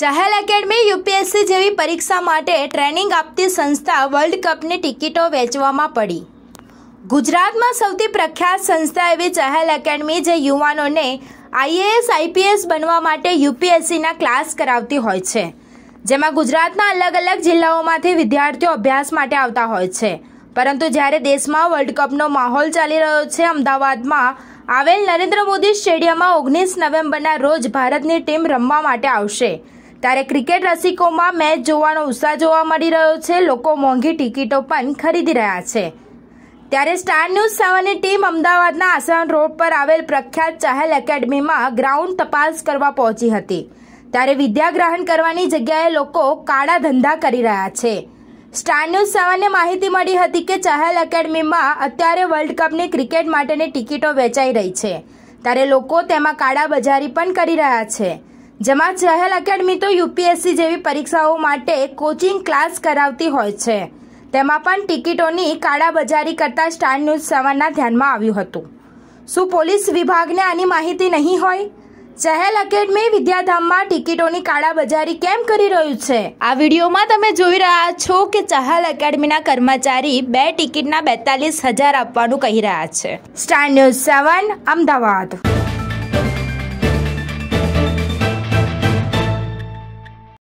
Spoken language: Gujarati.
ચહલ એકેડમી યુપીએસસી જેવી પરીક્ષા માટે ટ્રેનિંગ આપતી સંસ્થા વર્લ્ડ કપની ટિકિટો વેચવામાં પડી ગુજરાતમાં સૌથી પ્રખ્યાત સંસ્થા એવી ચહલ એકેડમી જે યુવાનોને આઈએએસ આઈપીએસ બનવા માટે યુપીએસસીના ક્લાસ કરાવતી હોય છે જેમાં ગુજરાતના અલગ અલગ જિલ્લાઓમાંથી વિદ્યાર્થીઓ અભ્યાસ માટે આવતા હોય છે પરંતુ જ્યારે દેશમાં વર્લ્ડ કપનો માહોલ ચાલી રહ્યો છે અમદાવાદમાં આવેલ નરેન્દ્ર મોદી સ્ટેડિયમમાં ઓગણીસ નવેમ્બરના રોજ ભારતની ટીમ રમવા માટે આવશે ત્યારે ક્રિકેટ રસિકોમાં મેચ જોવાનો ઉત્સાહ જોવા મળી રહ્યો છે લોકો મોંઘી ટિકિટો પણ ખરીદી રહ્યા છે ત્યારે સ્ટાર ન્યૂઝ સેવનની ટીમ અમદાવાદના આસાન રોડ પર આવેલ પ્રખ્યાત ચહલ એકેડમીમાં ગ્રાઉન્ડ તપાસ કરવા પહોંચી હતી ત્યારે વિદ્યાગ્રહણ કરવાની જગ્યાએ લોકો કાળા ધંધા કરી રહ્યા છે સ્ટાર ન્યૂઝ સેવનને માહિતી મળી હતી કે ચહલ એકેડમીમાં અત્યારે વર્લ્ડ કપની ક્રિકેટ માટેની ટિકિટો વેચાઈ રહી છે ત્યારે લોકો તેમાં કાળા બજારી પણ કરી રહ્યા છે જેમાં ચહેલ એકેડમી તો યુપીએસસી જેવી પરીક્ષાઓ માટે કોચિંગ ક્લાસ કરાવતી હોય છે તેમાં પણ ટિકિટોની કાળાબજારી કરતા સ્ટાર ન્યૂઝ સેવનના ધ્યાનમાં આવ્યું હતું શું પોલીસ વિભાગને આની માહિતી નહીં હોય ચહેલ એકેડમી વિદ્યાધામમાં ટિકિટોની કાળાબજારી કેમ કરી રહ્યું છે આ વિડીયોમાં તમે જોઈ રહ્યા છો કે ચહેલ એકેડમીના કર્મચારી બે ટિકિટના બેતાલીસ હજાર આપવાનું કહી રહ્યા છે સ્ટાર ન્યૂઝ સેવન અમદાવાદ